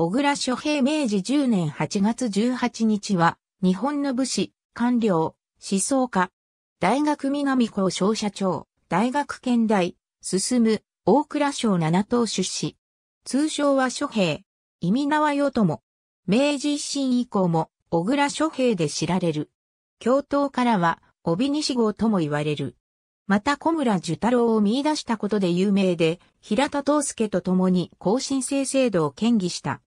小倉諸平明治10年8月18日は、日本の武士、官僚、思想家、大学南高小社長、大学県大、進む、大倉省七島出資。通称は諸平、意味縄与友。明治維新以降も、小倉諸平で知られる。教頭からは、帯西郷とも言われる。また小村寿太郎を見出したことで有名で、平田東介と共に更新制制度を建議した。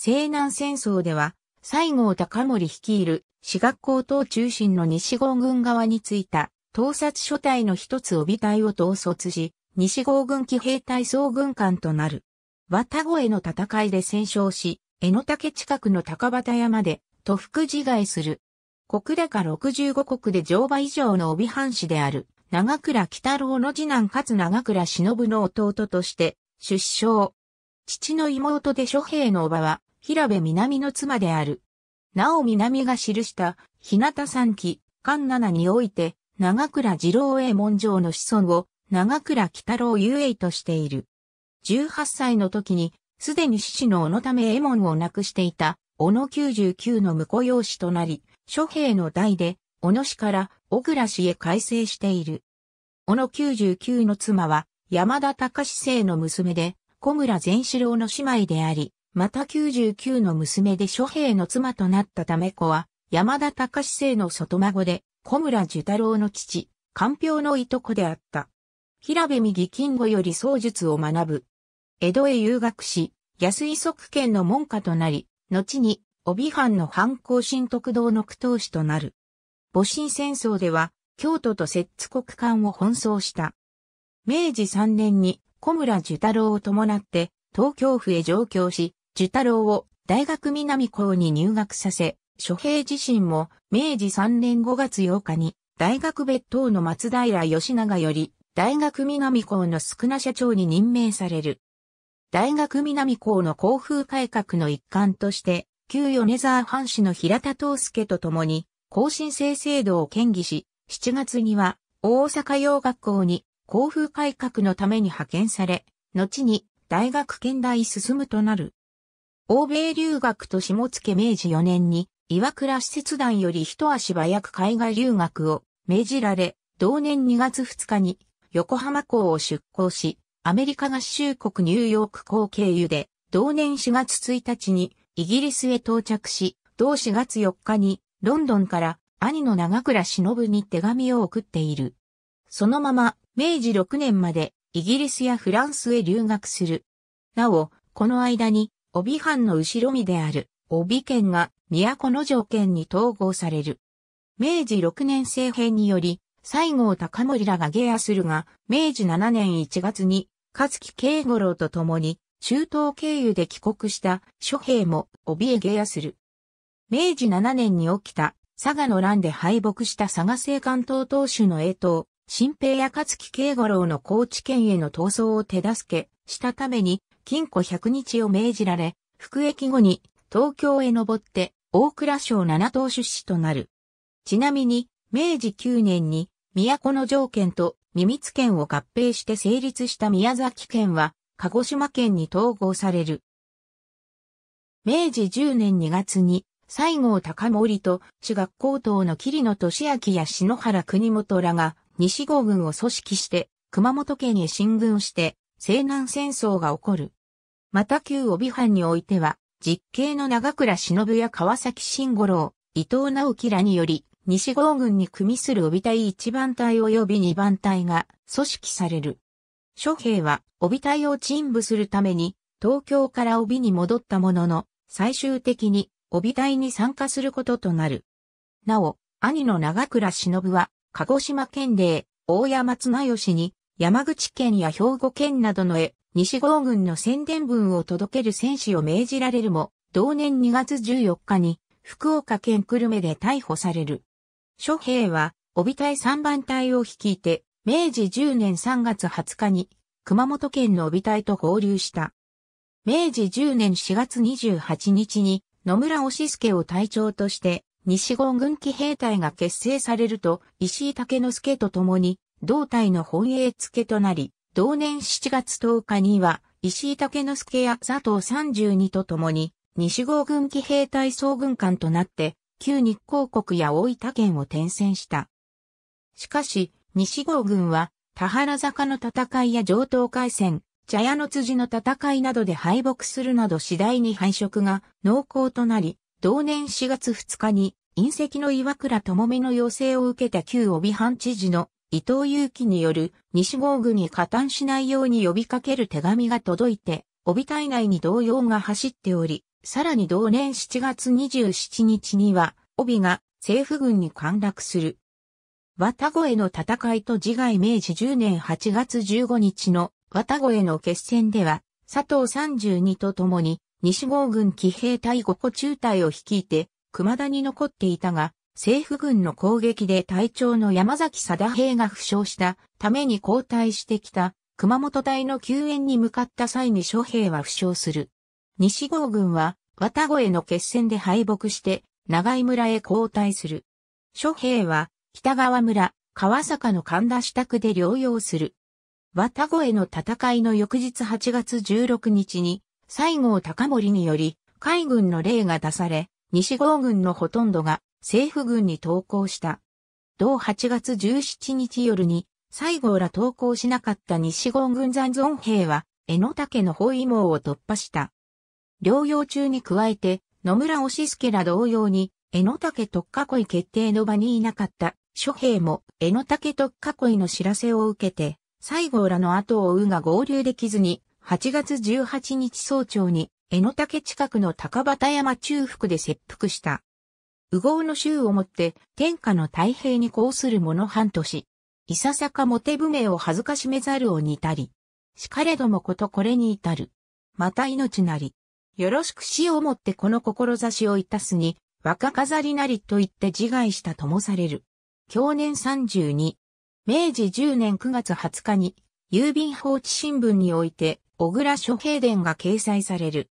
西南戦争では、西郷隆盛率いる私学校等中心の西郷軍側についた盗撮所帯の一つ帯隊を統率し、西郷軍騎兵隊総軍艦となる。綿越の戦いで戦勝し、江ノ岳近くの高畑山で、都副自害する。国高65国で乗馬以上の帯藩士である、長倉北郎の次男かつ長倉忍の弟として、出生。父の妹で諸兵の叔母は、平部南の妻である。なお南が記した、日向三期、菅七において、長倉二郎衛門城の子孫を、長倉北郎雄衛としている。18歳の時に、すでに父の小野為右衛門を亡くしていた、小野99の婿養子となり、諸兵の代で、小野氏から小倉氏へ改正している。小野99の妻は、山田隆生の娘で、小村善四郎の姉妹であり、また99の娘で諸兵の妻となったため子は、山田隆生の外孫で、小村寿太郎の父、官票のいとこであった。平部右金吾より創術を学ぶ。江戸へ遊学し、安井側権の門下となり、後に、帯藩の藩校新徳堂の苦闘士となる。戊辰戦争では、京都と摂津国間を奔走した。明治3年に小村寿太郎を伴って東京府へ上京し、寿太郎を大学南校に入学させ、諸平自身も明治3年5月8日に大学別当の松平義長より大学南校の少な社長に任命される。大学南校の校風改革の一環として、旧米沢藩士の平田東介と共に、更新生制度を建議し、7月には大阪洋学校に校風改革のために派遣され、後に大学県大進むとなる。欧米留学と下野明治4年に、岩倉使節団より一足早く海外留学を命じられ、同年2月2日に横浜港を出港し、アメリカ合衆国ニューヨーク港経由で、同年4月1日にイギリスへ到着し、同4月4日にロンドンから兄の長倉忍に手紙を送っている。そのまま明治6年までイギリスやフランスへ留学する。なお、この間に帯藩の後ろ身である、帯県が都条件に統合される。明治6年政変により、西郷隆盛らが下野するが、明治7年1月に、勝木慶五郎と共に、中東経由で帰国した諸兵も帯へ下野する。明治7年に起きた佐賀の乱で敗北した佐賀政官党党首の江藤、新平や勝木慶五郎の高知県への闘争を手助けしたために禁錮100日を命じられ、服役後に東京へ登って大蔵省七島出資となる。ちなみに、明治9年に都の条件と耳つ県を合併して成立した宮崎県は鹿児島県に統合される。明治10年2月に西郷隆盛と私学校等の桐野俊明や篠原国元らが西郷軍を組織して熊本県へ進軍して西南戦争が起こる。また旧帯藩においては、実刑の長倉忍や川崎慎五郎、伊藤直樹らにより、西郷軍に組みする帯隊1番隊及び2番隊が組織される。諸兵は帯隊を鎮部するために、東京から帯に戻ったものの、最終的に帯隊に参加することとなる。なお、兄の長倉忍は、鹿児島県令、大山綱吉に、山口県や兵庫県などのへ、西郷軍の宣伝文を届ける戦士を命じられるも、同年2月14日に、福岡県久留米で逮捕される。諸兵は、帯隊3番隊を率いて、明治10年3月20日に、熊本県の帯隊と合流した。明治10年4月28日に、野村押助を隊長として、西郷軍機兵隊が結成されると、石井武之助と共に、同体の本営付となり、同年7月10日には、石井武之助や佐藤32と共に、西郷軍機兵隊総軍官となって、旧日光国や大分県を転戦した。しかし、西郷軍は、田原坂の戦いや上東海戦、茶屋の辻の戦いなどで敗北するなど次第に敗色が濃厚となり、同年4月2日に、隕石の岩倉智美の要請を受けた旧帯藩知事の伊藤祐樹による西郷軍に加担しないように呼びかける手紙が届いて、帯体内に動揺が走っており、さらに同年7月27日には、帯が政府軍に陥落する。渡越の戦いと自害明治10年8月15日の渡越の決戦では、佐藤32と共に西郷軍騎兵隊5個中隊を率いて、熊田に残っていたが、政府軍の攻撃で隊長の山崎貞平が負傷したために交代してきた熊本隊の救援に向かった際に諸兵は負傷する。西郷軍は渡越の決戦で敗北して長井村へ交代する。諸兵は北川村、川坂の神田支度で療養する。渡越の戦いの翌日8月16日に西郷隆盛により海軍の令が出され、西郷軍のほとんどが政府軍に投降した。同8月17日夜に、西郷ら投降しなかった西郷軍残存兵は、江ノ岳の包囲網を突破した。療養中に加えて、野村押助ら同様に、江ノ岳特化恋決定の場にいなかった諸兵も江ノ岳特化恋の知らせを受けて、西郷らの後を追うが合流できずに、8月18日早朝に江ノ岳近くの高畑山中腹で切腹した。右合の州をもって天下の太平にうする者半年。いささかもて不明を恥ずかしめざるを似たり、しかれどもことこれに至る。また命なり、よろしく死をもってこの志をいたすに、若飾りなりと言って自害したともされる。去年32、明治10年9月20日に、郵便放置新聞において、小倉諸平伝が掲載される。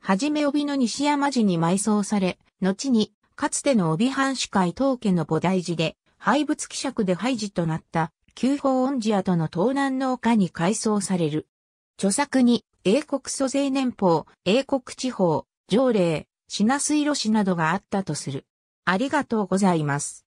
はじめ帯の西山寺に埋葬され、後にかつての帯藩主会当家の菩提寺で、廃仏希釈で廃寺となった、旧法恩寺跡の東南の丘に改装される。著作に、英国租税年俸、英国地方、条例、品水路史などがあったとする。ありがとうございます。